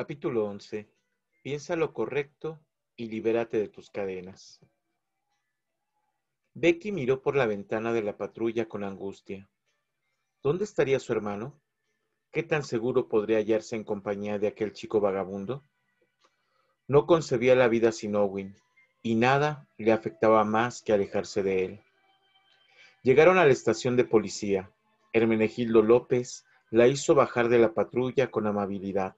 Capítulo 11. Piensa lo correcto y libérate de tus cadenas. Becky miró por la ventana de la patrulla con angustia. ¿Dónde estaría su hermano? ¿Qué tan seguro podría hallarse en compañía de aquel chico vagabundo? No concebía la vida sin Owen, y nada le afectaba más que alejarse de él. Llegaron a la estación de policía. Hermenegildo López la hizo bajar de la patrulla con amabilidad.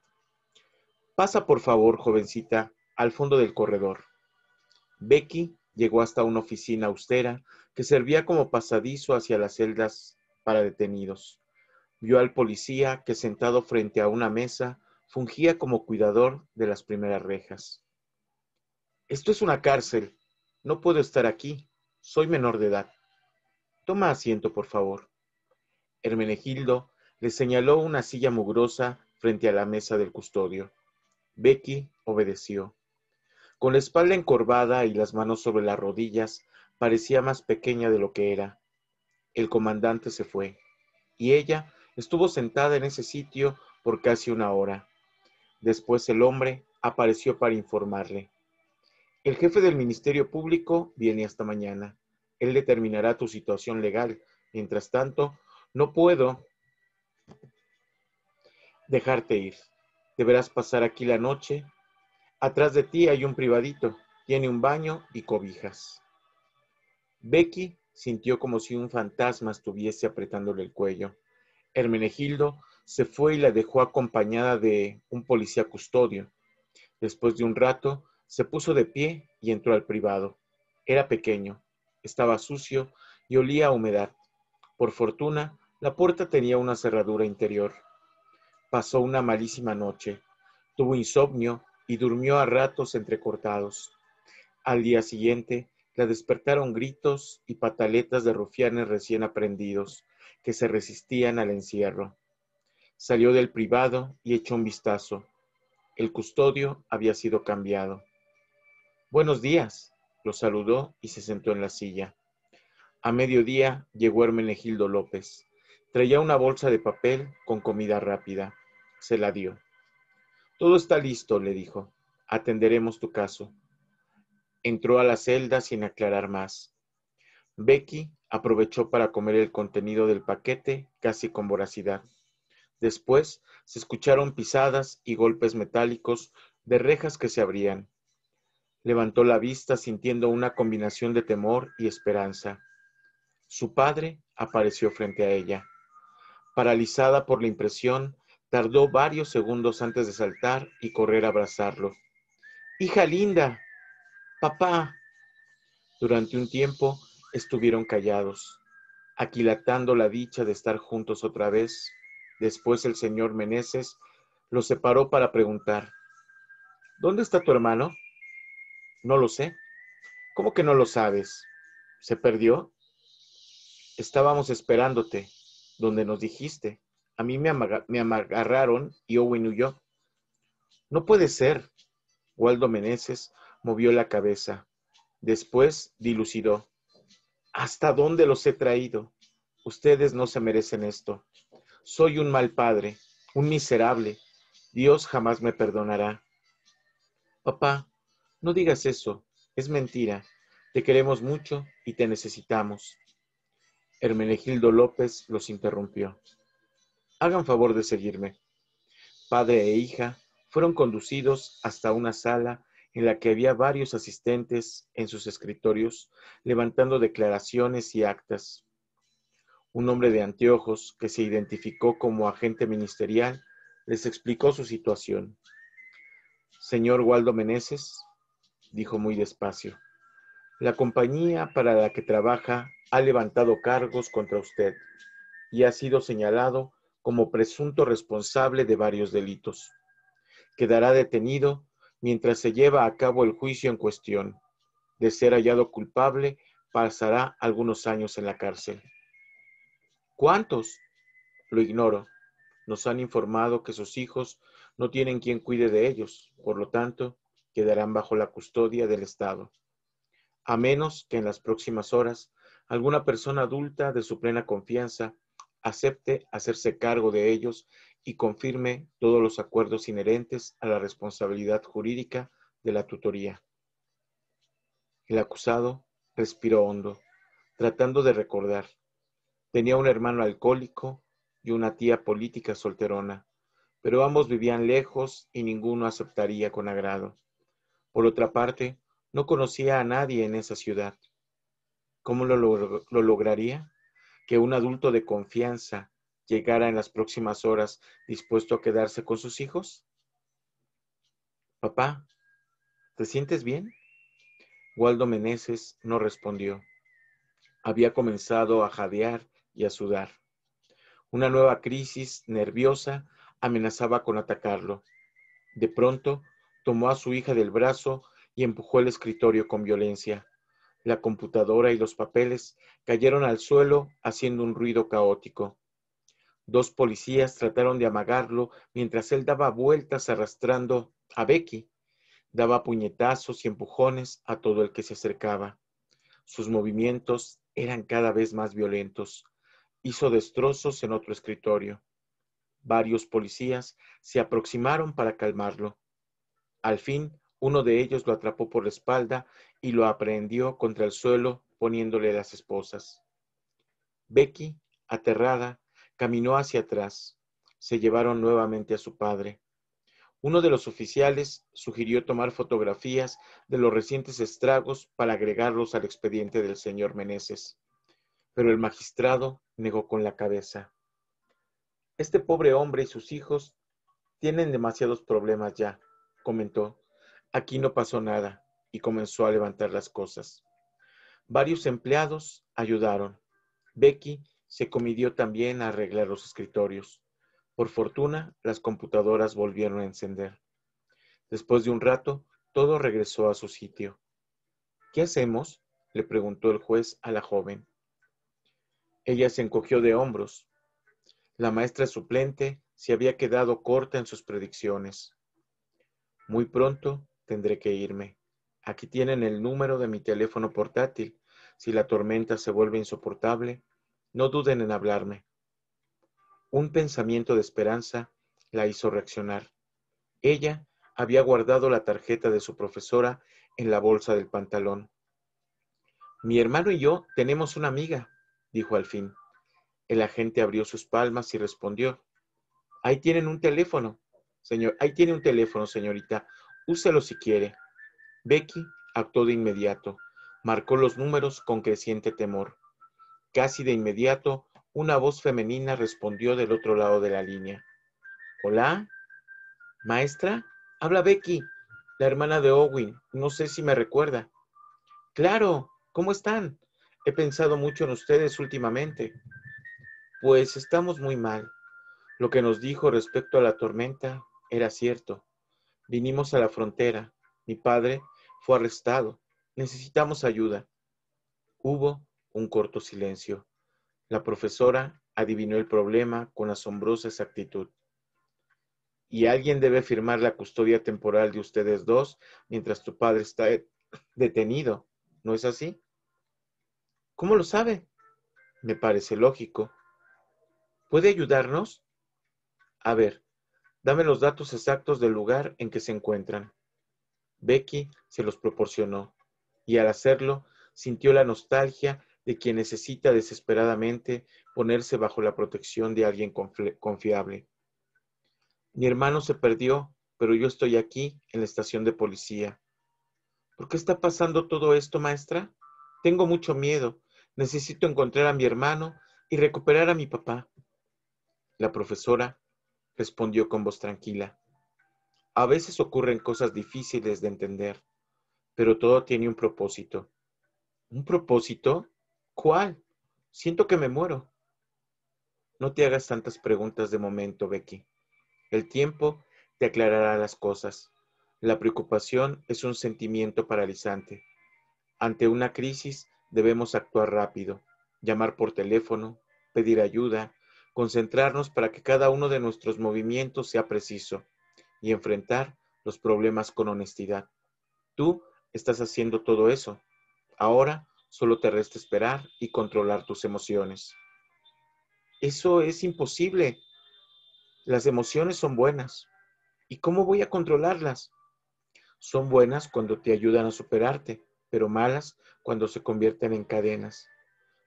Pasa por favor, jovencita, al fondo del corredor. Becky llegó hasta una oficina austera que servía como pasadizo hacia las celdas para detenidos. Vio al policía que sentado frente a una mesa fungía como cuidador de las primeras rejas. Esto es una cárcel. No puedo estar aquí. Soy menor de edad. Toma asiento, por favor. Hermenegildo le señaló una silla mugrosa frente a la mesa del custodio. Becky obedeció. Con la espalda encorvada y las manos sobre las rodillas, parecía más pequeña de lo que era. El comandante se fue, y ella estuvo sentada en ese sitio por casi una hora. Después el hombre apareció para informarle. El jefe del Ministerio Público viene hasta mañana. Él determinará tu situación legal. Mientras tanto, no puedo dejarte ir. Deberás pasar aquí la noche. Atrás de ti hay un privadito. Tiene un baño y cobijas. Becky sintió como si un fantasma estuviese apretándole el cuello. Hermenegildo se fue y la dejó acompañada de un policía custodio. Después de un rato, se puso de pie y entró al privado. Era pequeño, estaba sucio y olía a humedad. Por fortuna, la puerta tenía una cerradura interior pasó una malísima noche. Tuvo insomnio y durmió a ratos entrecortados. Al día siguiente, la despertaron gritos y pataletas de rufianes recién aprendidos, que se resistían al encierro. Salió del privado y echó un vistazo. El custodio había sido cambiado. Buenos días, lo saludó y se sentó en la silla. A mediodía llegó Hermenegildo López. Traía una bolsa de papel con comida rápida se la dio. Todo está listo, le dijo. Atenderemos tu caso. Entró a la celda sin aclarar más. Becky aprovechó para comer el contenido del paquete casi con voracidad. Después se escucharon pisadas y golpes metálicos de rejas que se abrían. Levantó la vista sintiendo una combinación de temor y esperanza. Su padre apareció frente a ella. Paralizada por la impresión Tardó varios segundos antes de saltar y correr a abrazarlo. Hija linda, papá. Durante un tiempo estuvieron callados, aquilatando la dicha de estar juntos otra vez. Después el señor Meneses los separó para preguntar, ¿Dónde está tu hermano? No lo sé. ¿Cómo que no lo sabes? ¿Se perdió? Estábamos esperándote, donde nos dijiste a mí me, amagarraron y Owen huyó. No puede ser. Waldo Meneses movió la cabeza. Después dilucidó. ¿Hasta dónde los he traído? Ustedes no se merecen esto. Soy un mal padre, un miserable. Dios jamás me perdonará. Papá, no digas eso. Es mentira. Te queremos mucho y te necesitamos. Hermenegildo López los interrumpió hagan favor de seguirme. Padre e hija fueron conducidos hasta una sala en la que había varios asistentes en sus escritorios levantando declaraciones y actas. Un hombre de anteojos que se identificó como agente ministerial les explicó su situación. Señor Waldo Meneses, dijo muy despacio, la compañía para la que trabaja ha levantado cargos contra usted y ha sido señalado como presunto responsable de varios delitos. Quedará detenido mientras se lleva a cabo el juicio en cuestión. De ser hallado culpable, pasará algunos años en la cárcel. ¿Cuántos? Lo ignoro. Nos han informado que sus hijos no tienen quien cuide de ellos, por lo tanto, quedarán bajo la custodia del Estado. A menos que en las próximas horas alguna persona adulta de su plena confianza acepte hacerse cargo de ellos y confirme todos los acuerdos inherentes a la responsabilidad jurídica de la tutoría. El acusado respiró hondo, tratando de recordar. Tenía un hermano alcohólico y una tía política solterona, pero ambos vivían lejos y ninguno aceptaría con agrado. Por otra parte, no conocía a nadie en esa ciudad. ¿Cómo lo, lograría? que un adulto de confianza llegara en las próximas horas dispuesto a quedarse con sus hijos? Papá, ¿te sientes bien? Waldo Meneses no respondió. Había comenzado a jadear y a sudar. Una nueva crisis nerviosa amenazaba con atacarlo. De pronto, tomó a su hija del brazo y empujó el escritorio con violencia. La computadora y los papeles cayeron al suelo haciendo un ruido caótico. Dos policías trataron de amagarlo mientras él daba vueltas arrastrando a Becky. Daba puñetazos y empujones a todo el que se acercaba. Sus movimientos eran cada vez más violentos. Hizo destrozos en otro escritorio. Varios policías se aproximaron para calmarlo. Al fin, uno de ellos lo atrapó por la espalda y lo aprehendió contra el suelo poniéndole las esposas. Becky, aterrada, caminó hacia atrás. Se llevaron nuevamente a su padre. Uno de los oficiales sugirió tomar fotografías de los recientes estragos para agregarlos al expediente del señor Meneses, pero el magistrado negó con la cabeza. Este pobre hombre y sus hijos tienen demasiados problemas ya, comentó. Aquí no pasó nada y comenzó a levantar las cosas. Varios empleados ayudaron. Becky se comidió también a arreglar los escritorios. Por fortuna, las computadoras volvieron a encender. Después de un rato, todo regresó a su sitio. ¿Qué hacemos? le preguntó el juez a la joven. Ella se encogió de hombros. La maestra suplente se había quedado corta en sus predicciones. Muy pronto, tendré que irme. Aquí tienen el número de mi teléfono portátil. Si la tormenta se vuelve insoportable, no duden en hablarme. Un pensamiento de esperanza la hizo reaccionar. Ella había guardado la tarjeta de su profesora en la bolsa del pantalón. Mi hermano y yo tenemos una amiga, dijo al fin. El agente abrió sus palmas y respondió. Ahí tienen un teléfono, señor. Ahí tiene un teléfono, señorita. Úselo si quiere. Becky actuó de inmediato. Marcó los números con creciente temor. Casi de inmediato, una voz femenina respondió del otro lado de la línea. Hola, maestra, habla Becky, la hermana de Owen. No sé si me recuerda. Claro, ¿cómo están? He pensado mucho en ustedes últimamente. Pues estamos muy mal. Lo que nos dijo respecto a la tormenta era cierto. Vinimos a la frontera. Mi padre fue arrestado. Necesitamos ayuda. Hubo un corto silencio. La profesora adivinó el problema con asombrosa exactitud. Y alguien debe firmar la custodia temporal de ustedes dos mientras tu padre está detenido. ¿No es así? ¿Cómo lo sabe? Me parece lógico. ¿Puede ayudarnos? A ver, Dame los datos exactos del lugar en que se encuentran. Becky se los proporcionó y al hacerlo sintió la nostalgia de quien necesita desesperadamente ponerse bajo la protección de alguien confiable. Mi hermano se perdió, pero yo estoy aquí en la estación de policía. ¿Por qué está pasando todo esto, maestra? Tengo mucho miedo. Necesito encontrar a mi hermano y recuperar a mi papá. La profesora respondió con voz tranquila. A veces ocurren cosas difíciles de entender, pero todo tiene un propósito. ¿Un propósito? ¿Cuál? Siento que me muero. No te hagas tantas preguntas de momento, Becky. El tiempo te aclarará las cosas. La preocupación es un sentimiento paralizante. Ante una crisis debemos actuar rápido, llamar por teléfono, pedir ayuda, concentrarnos para que cada uno de nuestros movimientos sea preciso y enfrentar los problemas con honestidad. Tú estás haciendo todo eso. Ahora solo te resta esperar y controlar tus emociones. Eso es imposible. Las emociones son buenas. ¿Y cómo voy a controlarlas? Son buenas cuando te ayudan a superarte, pero malas cuando se convierten en cadenas.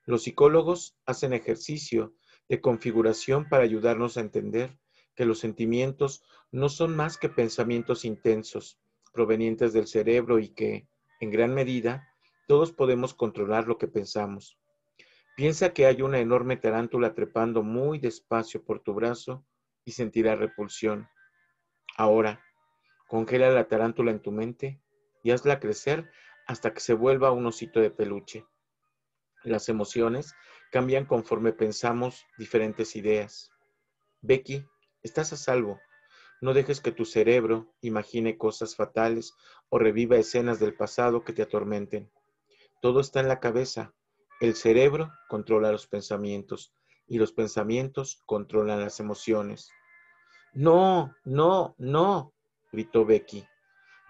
Los psicólogos hacen ejercicio de configuración para ayudarnos a entender que los sentimientos no son más que pensamientos intensos provenientes del cerebro y que, en gran medida, todos podemos controlar lo que pensamos. Piensa que hay una enorme tarántula trepando muy despacio por tu brazo y sentirá repulsión. Ahora, congela la tarántula en tu mente y hazla crecer hasta que se vuelva un osito de peluche. Las emociones cambian conforme pensamos diferentes ideas. Becky, estás a salvo. No dejes que tu cerebro imagine cosas fatales o reviva escenas del pasado que te atormenten. Todo está en la cabeza. El cerebro controla los pensamientos y los pensamientos controlan las emociones. No, no, no, gritó Becky.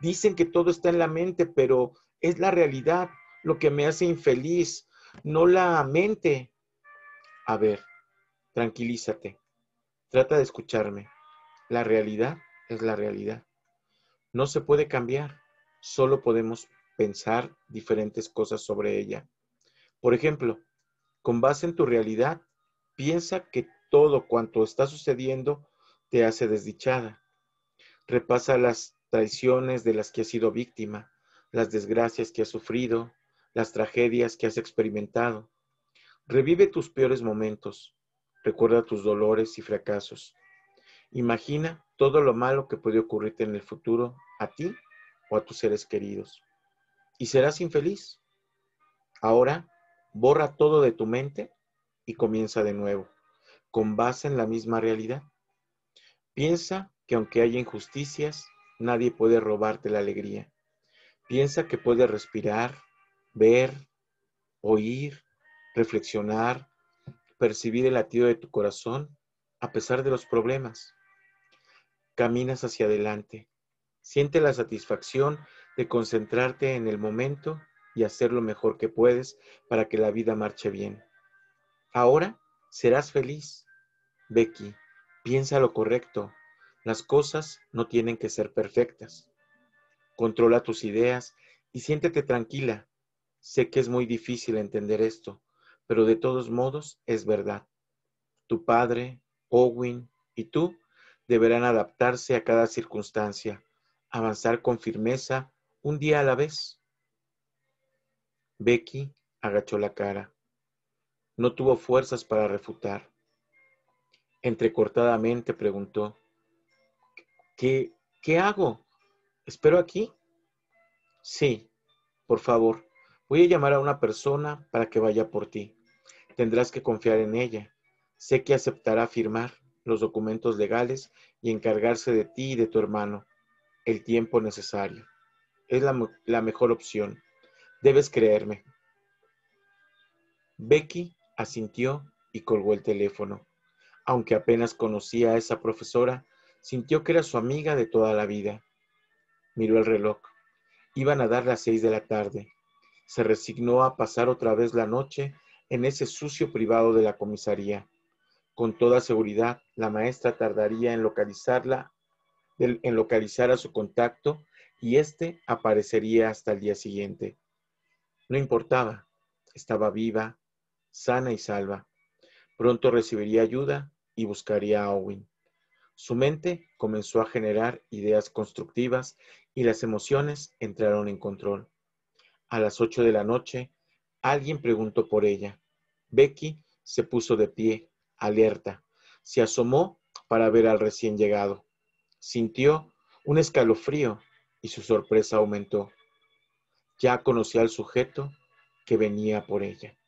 Dicen que todo está en la mente, pero es la realidad lo que me hace infeliz, no la mente. A ver, tranquilízate. Trata de escucharme. La realidad es la realidad. No se puede cambiar, solo podemos pensar diferentes cosas sobre ella. Por ejemplo, con base en tu realidad, piensa que todo cuanto está sucediendo te hace desdichada. Repasa las traiciones de las que has sido víctima, las desgracias que has sufrido, las tragedias que has experimentado. Revive tus peores momentos. Recuerda tus dolores y fracasos. Imagina todo lo malo que puede ocurrirte en el futuro a ti o a tus seres queridos. Y serás infeliz. Ahora, borra todo de tu mente y comienza de nuevo, con base en la misma realidad. Piensa que aunque haya injusticias, nadie puede robarte la alegría. Piensa que puedes respirar, ver, oír, reflexionar, percibir el latido de tu corazón a pesar de los problemas. Caminas hacia adelante. Siente la satisfacción de concentrarte en el momento y hacer lo mejor que puedes para que la vida marche bien. Ahora serás feliz. Becky, piensa lo correcto. Las cosas no tienen que ser perfectas. Controla tus ideas y siéntete tranquila Sé que es muy difícil entender esto, pero de todos modos es verdad. Tu padre, Owen y tú deberán adaptarse a cada circunstancia, avanzar con firmeza un día a la vez. Becky agachó la cara. No tuvo fuerzas para refutar. Entrecortadamente preguntó, ¿qué, qué hago? ¿Espero aquí? Sí, por favor, Voy a llamar a una persona para que vaya por ti. Tendrás que confiar en ella. Sé que aceptará firmar los documentos legales y encargarse de ti y de tu hermano el tiempo necesario. Es la, mejor opción. Debes creerme. Becky asintió y colgó el teléfono. Aunque apenas conocía a esa profesora, sintió que era su amiga de toda la vida. Miró el reloj. Iban a dar las seis de la tarde se resignó a pasar otra vez la noche en ese sucio privado de la comisaría. Con toda seguridad, la maestra tardaría en localizarla, en localizar a su contacto y éste aparecería hasta el día siguiente. No importaba, estaba viva, sana y salva. Pronto recibiría ayuda y buscaría a Owen. Su mente comenzó a generar ideas constructivas y las emociones entraron en control. A las ocho de la noche, alguien preguntó por ella. Becky se puso de pie, alerta. Se asomó para ver al recién llegado. Sintió un escalofrío y su sorpresa aumentó. Ya conocía al sujeto que venía por ella.